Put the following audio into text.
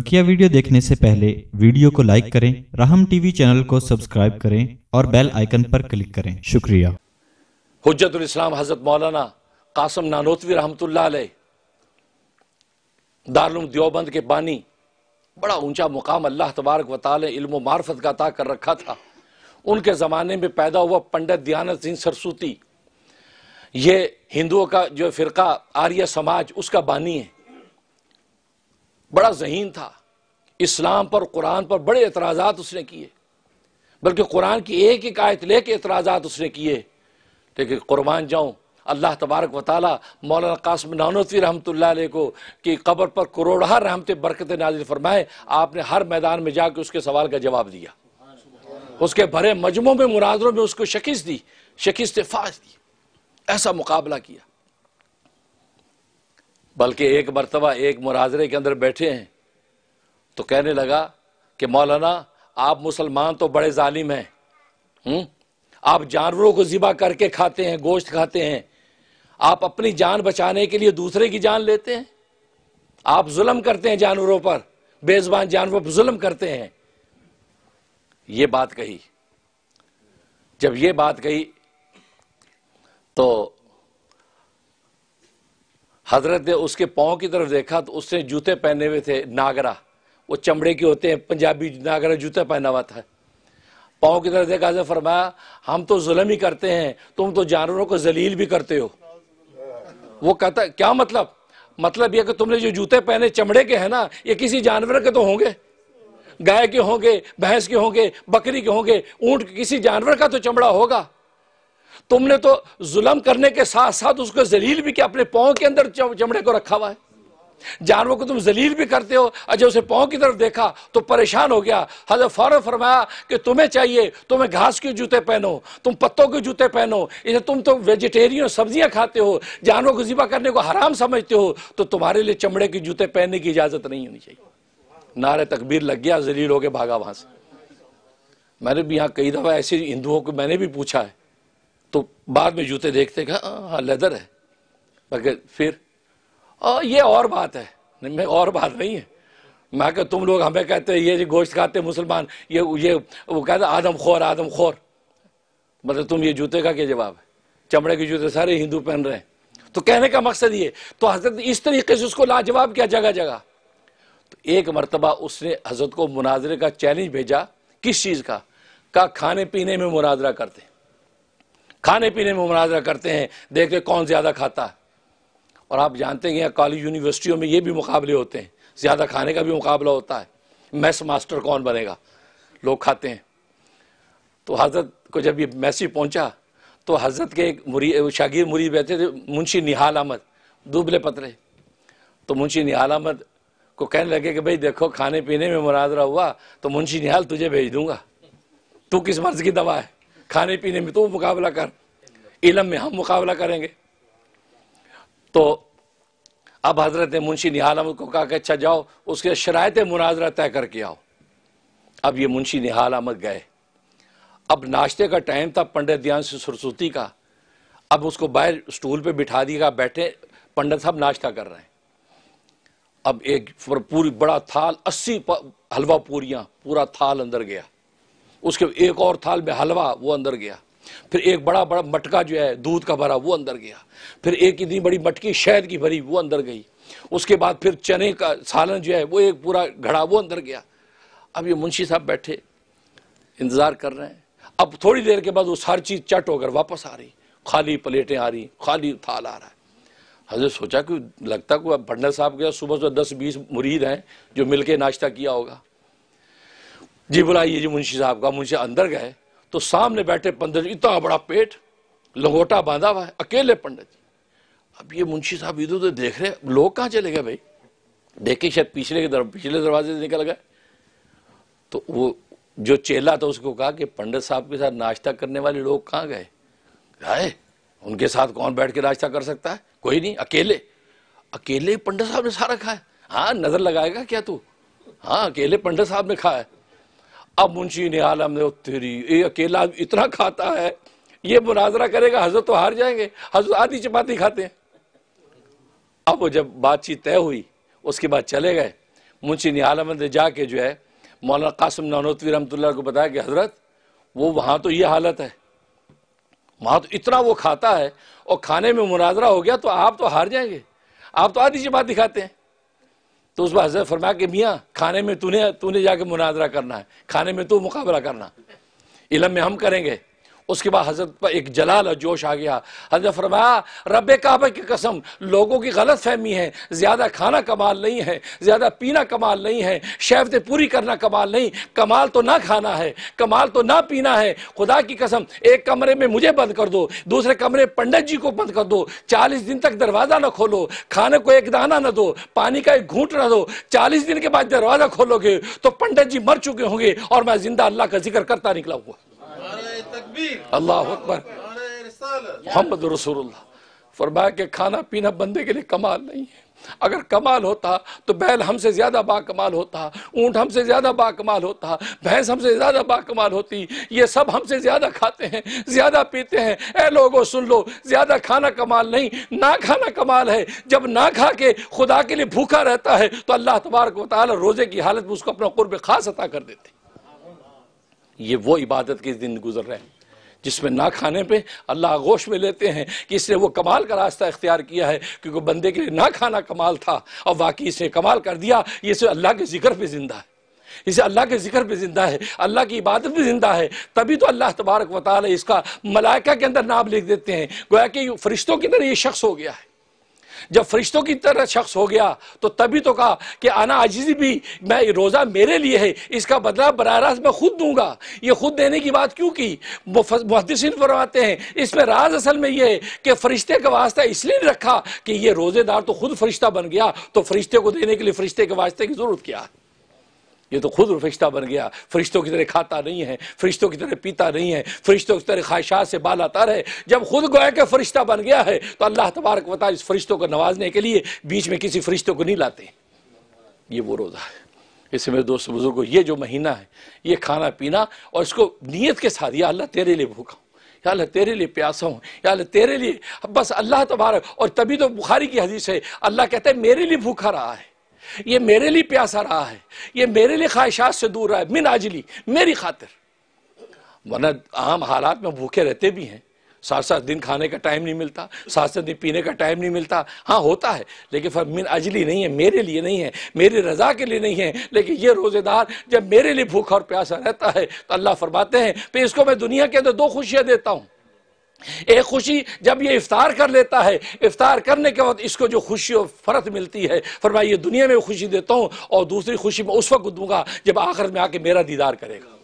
बकिया वीडियो देखने से पहले वीडियो को लाइक करें राहम टीवी चैनल को सब्सक्राइब करें और बेल आइकन पर क्लिक करें शुक्रिया हजरतुल इस्लाम हजरत मौलाना कासम नानोतवी रहमतुल्लाह दारुम दियोबंद के बानी बड़ा ऊंचा मुकाम अल्लाह तबारक वाल इल्म मार्फत का अता कर रखा था उनके ज़माने में पैदा हुआ पंडित दयानत सिंह सरसूती ये हिंदुओं का जो फ़िरका आर्य समाज उसका बानी है बड़ा जहीन था इस्लाम पर कुरान पर बड़े एतराज़ात उसने किए बल्कि कुरान की एक एक आयत ले के एतराज़ात उसने किए लेकिन कुरबान जाऊँ अल्लाह तबारक वाली मौलाना कासम नानोतवी रहमत को कि कबर पर करोड़ा रहमत बरकत नाजिल फरमाए आपने हर मैदान में जाकर उसके सवाल का जवाब दिया उसके भरे मजमों में मुनाजरों में उसको शिकस्त दी शिकस्त फाश दी ऐसा मुकाबला किया बल्कि एक मरतबा एक मुनाजरे के अंदर बैठे हैं तो कहने लगा कि मौलाना आप मुसलमान तो बड़े ालिम हैं हुँ? आप जानवरों को ज़िबा करके खाते हैं गोश्त खाते हैं आप अपनी जान बचाने के लिए दूसरे की जान लेते हैं आप जुल्म करते हैं जानवरों पर बेजबान जानवरों पर जुल्म करते हैं ये बात कही जब ये बात कही तो हजरत ने उसके पाँव की तरफ देखा तो उसने जूते पहने हुए थे नागरा वो चमड़े के होते हैं पंजाबी नागरा जूता पहना हुआ था पाँव की तरफ देखा हजरत फरमाया हम तो जुलम ही करते हैं तुम तो जानवरों को जलील भी करते हो वो कहता क्या मतलब मतलब यह कि तुमने जो जूते पहने चमड़े के हैं ना ये किसी जानवर के तो होंगे गाय के होंगे भैंस के होंगे बकरी के होंगे ऊँट किसी जानवर का तो चमड़ा होगा तुमने तो जुलम करने के साथ साथ उसको जलील भी किया अपने पाओ के अंदर चमड़े को रखा हुआ है जानवर को तुम जलील भी करते हो अजय उसे पाओ की तरफ देखा तो परेशान हो गया हजर फौरन फरमाया कि तुम्हें चाहिए तुम्हें घास के जूते पहनो तुम पत्तों के जूते पहनो इसे तुम तो वेजिटेरियन सब्जियां खाते हो जानवर को ज़िबा करने को हराम समझते हो तो तुम्हारे लिए चमड़े के जूते पहनने की इजाज़त नहीं होनी चाहिए नारे तकबीर लग गया जलील होके भागा वहां से मैंने भी यहां कई दफ़ा ऐसे हिंदुओं को मैंने भी पूछा है तो बाद में जूते देखते कहा हाँ, हाँ लेदर है मगर फिर और ये और बात है मैं और बात नहीं है मैं कहा तुम लोग हमें कहते हैं ये गोश्त खाते मुसलमान ये ये वो कहते आदम खोर आदम खोर मतलब तुम ये जूते का क्या जवाब है चमड़े के जूते सारे हिंदू पहन रहे हैं तो कहने का मकसद ये तो हजरत इस तरीके से उसको लाजवाब किया जगह जगह तो एक मरतबा उसने हजरत को मुनाजरे का चैलेंज भेजा किस चीज़ का का खाने पीने में मुनाजरा करते खाने पीने में मुनाजरा करते हैं देखते कौन ज़्यादा खाता है और आप जानते हैं कॉलेज यूनिवर्सिटियों में ये भी मुकाबले होते हैं ज़्यादा खाने का भी मुकाबला होता है मैस मास्टर कौन बनेगा लोग खाते हैं तो हज़रत को जब ये मैसेज पहुंचा तो हज़रत के एक मुरी शागीर मुरी बैठे थे मुंशी निहाल अहमद दुबले पतले तो मुंशी निहाल अहमद को कहने लगे कि भाई देखो खाने पीने में मुनाजरा हुआ तो मुंशी निहाल तुझे भेज दूंगा तू किस मर्ज़ की दवा है खाने पीने में तू तो मुकाबला कर इलम में हम मुकाबला करेंगे तो अब हजरत मुंशी निहाल अहमद को कहा कि अच्छा जाओ उसके शरात मुनाजरा तय करके आओ अब ये मुंशी निहाल अहमद गए अब नाश्ते का टाइम था पंडित ध्यान से सरस्वती का अब उसको बाहर स्टूल पे बिठा दिएगा बैठे पंडित साहब नाश्ता कर रहे हैं अब एक पूरी बड़ा थाल अस्सी हलवा पूरियाँ पूरा थाल अंदर गया उसके एक और थाल में हलवा वो अंदर गया फिर एक बड़ा बड़ा मटका जो है दूध का भरा वो अंदर गया फिर एक इतनी बड़ी मटकी शहद की भरी वो अंदर गई उसके बाद फिर चने का सालन जो है वो एक पूरा घड़ा वो अंदर गया अब ये मुंशी साहब बैठे इंतज़ार कर रहे हैं अब थोड़ी देर के बाद वो हर चीज़ चट होकर वापस आ रही खाली प्लेटें आ रही खाली थाल आ रहा है हजरत सोचा कि लगता को अब भंडल साहब के सुबह सुबह दस बीस मुरीद हैं जो मिलके नाश्ता किया होगा जी बुलाइए जी मुंशी साहब का मुंशी अंदर गए तो सामने बैठे पंडित जी इतना बड़ा पेट लंगोटा बांधा हुआ है अकेले पंडित जी अब ये मुंशी साहब इधर उधर देख रहे लोग कहाँ चले गए भाई देखे शायद पिछले के दर, पिछले दरवाजे से निकल गए तो वो जो चेला था उसको कहा कि पंडित साहब के साथ नाश्ता करने वाले लोग कहाँ गए गए उनके साथ कौन बैठ के नाश्ता कर सकता है कोई नहीं अकेले अकेले पंडित साहब ने सारा खाया हाँ नजर लगाएगा क्या तू हाँ अकेले पंडित साहब ने खाया अब मुंशी ने आलम ने तेरी ये अकेला इतना खाता है ये मुनाजरा करेगा हजरत तो हार जाएंगे हजरत आधी चपाती खाते हैं अब वो जब बातचीत तय हुई उसके बाद चले गए मुंशी ने आलम ने जाके जो है मौलाना कासिम नानोतवी रमतुल्ला को बताया कि हजरत वो वहां तो ये हालत है वहां तो इतना वो खाता है और खाने में मुनाजरा हो गया तो आप तो हार जाएंगे आप तो आधी चपाती खाते हैं तो उस पर हजरत फरमाया कि मियाँ खाने में तूने तूने जाके मुनाजरा करना है खाने में तो मुकाबला करना इलम में हम करेंगे उसके बाद हजरत पर एक जलाल जोश आ गया हजरत फरमाया रब काबा की कसम लोगों की गलत फहमी है ज़्यादा खाना कमाल नहीं है ज़्यादा पीना कमाल नहीं है शैफतें पूरी करना कमाल नहीं कमाल तो ना खाना है कमाल तो ना पीना है खुदा की कसम एक कमरे में मुझे बंद कर दो दूसरे कमरे पंडित जी को बंद कर दो चालीस दिन तक दरवाज़ा ना खोलो खाने को एक दाना ना दो पानी का एक घूट ना दो चालीस दिन के बाद दरवाज़ा खोलोगे तो पंडित जी मर चुके होंगे और मैं ज़िंदा अल्लाह का जिक्र करता निकला हुआ अल्लाह अकबर मोहम्मद रसूल फरमाया कि खाना पीना बंदे के लिए कमाल नहीं है अगर कमाल होता तो बैल हमसे ज़्यादा बाकमाल होता ऊँट हमसे ज़्यादा बाकमाल होता भैंस हमसे ज़्यादा बाकमाल होती ये सब हमसे ज़्यादा खाते हैं ज़्यादा पीते हैं ए लोगो सुन लो ज़्यादा खाना कमाल नहीं ना खाना कमाल है जब ना खा के खुदा के लिए भूखा रहता है तो अल्लाह तबारक वाली रोज़े की हालत में उसको अपना कुर्ब खास अता कर देते ये वो इबादत के दिन गुजर रहे हैं जिसमें ना खाने पे अल्लाह गोश में लेते हैं कि इसने वो कमाल का रास्ता इख्तियार किया है क्योंकि बंदे के लिए ना खाना कमाल था और वाकई इसने कमाल कर दिया ये सिर्फ अल्लाह के जिक्र पे ज़िंदा है इसे अल्लाह के जिक्र पे ज़िंदा है अल्लाह की इबादत भी ज़िंदा है तभी तो अल्लाह तबारक वाली इसका मलाइका के अंदर नाम लिख देते हैं गोया कि फरिश्तों के अंदर ये शख्स हो गया है जब फरिश्तों की तरह शख्स हो गया तो तभी तो कहा कि आना आजीजी भी मैं रोज़ा मेरे लिए है इसका बदला बर रास्त मैं खुद दूंगा ये खुद देने की बात क्यों की मुहदसिन फरमाते हैं इसमें राज असल में यह है कि फरिश्ते का वास्ता इसलिए रखा कि ये रोज़ेदार तो खुद फरिश्ता बन गया तो फरिश्ते को देने के लिए फरिश्ते के वास्ते की ज़रूरत क्या है ये तो खुद फरिश्ता बन गया फरिश्तों की तरह खाता नहीं है फरिश्तों की तरह पीता नहीं है फरिश्तों की तरह ख्वाहिशात से बाल आता रहे जब खुद गोए के फरिश्ता बन गया है तो अल्लाह तबारक बता इस फरिश्तों को नवाजने के लिए बीच में किसी फरिश्तों को नहीं लाते ये वो रोज़ा है इसे मेरे दोस्त बुजुर्गो ये जो महीना है ये खाना पीना और इसको नीयत के साथ या अल्लाह तेरे लिए भूखा हूँ या अल्लाह तेरे लिए प्यासा हूँ या अल्लाह तेरे लिए बस अल्लाह तबारक और तभी तो बुखारी की हदीस है अल्लाह कहते हैं मेरे लिए भूखा रहा है ये मेरे लिए प्यासा रहा है ये मेरे लिए ख्वाहिशात से दूर रहा है मिन आजली मेरी खातिर वरना आम हालात में भूखे रहते भी हैं सात सात दिन खाने का टाइम नहीं मिलता सात सात दिन पीने का टाइम नहीं मिलता हाँ होता है लेकिन फिर मिन अजली नहीं है मेरे लिए नहीं है मेरी रजा के लिए नहीं है लेकिन ये रोज़ेदार जब मेरे लिए भूखा और प्यासा रहता है तो अल्लाह फरमाते हैं फिर इसको मैं दुनिया के अंदर दो खुशियाँ देता हूँ एक खुशी जब ये इफ्तार कर लेता है इफ्तार करने के बाद इसको जो खुशी और फरत मिलती है फिर मैं ये दुनिया में खुशी देता हूँ और दूसरी खुशी मैं उस वक्त दूंगा जब आखिर में आके मेरा दीदार करेगा